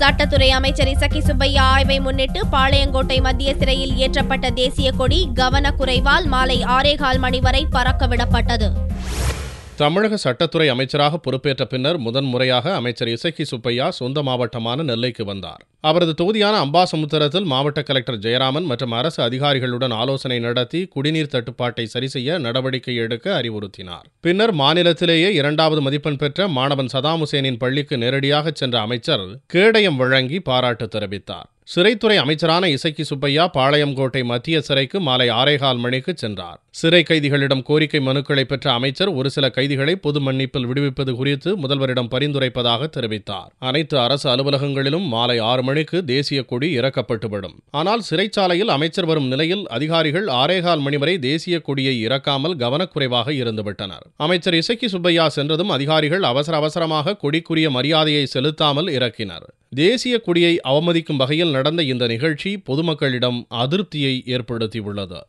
சட்டத்துறை அமைச்சர் இசக்கி சுப்பையா ஆய்வை முன்னிட்டு பாளையங்கோட்டை மத்திய சிறையில் ஏற்றப்பட்ட தேசிய கொடி கவனக்குறைவால் மாலை ஆறேகால் மணி வரை பறக்கவிடப்பட்டது தமிழக சட்டத்துறை அமைச்சராக பொறுப்பேற்ற பின்னர் முதன்முறையாக அமைச்சர் இசக்கி சுப்பையா சொந்த மாவட்டமான நெல்லைக்கு வந்தார் அவரது தொகுதியான அம்பாசமுத்திரத்தில் மாவட்ட கலெக்டர் ஜெயராமன் மற்றும் அரசு அதிகாரிகளுடன் ஆலோசனை நடத்தி குடிநீர் தட்டுப்பாட்டை சரிசெய்ய நடவடிக்கை எடுக்க அறிவுறுத்தினார் பின்னர் மாநிலத்திலேயே இரண்டாவது மதிப்பெண் பெற்ற மாணவன் சதாம் பள்ளிக்கு நேரடியாக சென்ற அமைச்சர் கேடயம் வழங்கி பாராட்டு தெரிவித்தார் சிறைத்துறை அமைச்சரான இசக்கி சுப்பையா பாளையங்கோட்டை மத்திய சிறைக்கு மாலை ஆறேகால் மணிக்கு சென்றார் சிறை கைதிகளிடம் கோரிக்கை மனுக்களை பெற்ற அமைச்சர் ஒரு சில கைதிகளை பொது மன்னிப்பில் விடுவிப்பது குறித்து முதல்வரிடம் பரிந்துரைப்பதாக தெரிவித்தார் அனைத்து அரசு அலுவலகங்களிலும் மாலை ஆறு மணிக்கு தேசிய கொடி இறக்கப்பட்டுவிடும் ஆனால் சிறைச்சாலையில் அமைச்சர் வரும் நிலையில் அதிகாரிகள் ஆறேகால் மணி வரை தேசிய கொடியை இறக்காமல் கவனக்குறைவாக இருந்துவிட்டனர் அமைச்சர் இசக்கி சுப்பையா சென்றதும் அதிகாரிகள் அவசர அவசரமாக கொடிக்குரிய மரியாதையை செலுத்தாமல் இறக்கினர் தேசிய கொடியை அவமதிக்கும் வகையில் நடந்த இந்த நிகழ்ச்சி பொதுமக்களிடம் அதிருப்தியை ஏற்படுத்தியுள்ளது